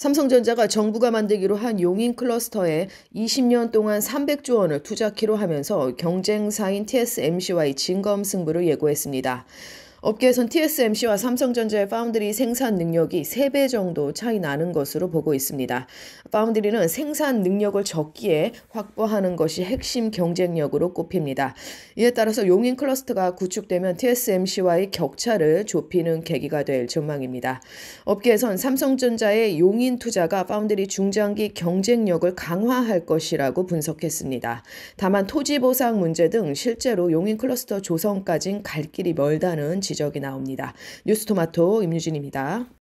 삼성전자가 정부가 만들기로 한 용인 클러스터에 20년 동안 300조 원을 투자키로 하면서 경쟁사인 TSMC와의 진검 승부를 예고했습니다. 업계에선 TSMC와 삼성전자의 파운드리 생산 능력이 3배 정도 차이 나는 것으로 보고 있습니다. 파운드리는 생산 능력을 적기에 확보하는 것이 핵심 경쟁력으로 꼽힙니다. 이에 따라서 용인 클러스터가 구축되면 TSMC와의 격차를 좁히는 계기가 될 전망입니다. 업계에선 삼성전자의 용인 투자가 파운드리 중장기 경쟁력을 강화할 것이라고 분석했습니다. 다만 토지 보상 문제 등 실제로 용인 클러스터 조성까진 갈 길이 멀다는 지적이 나옵니다. 뉴스토마토 임유진입니다.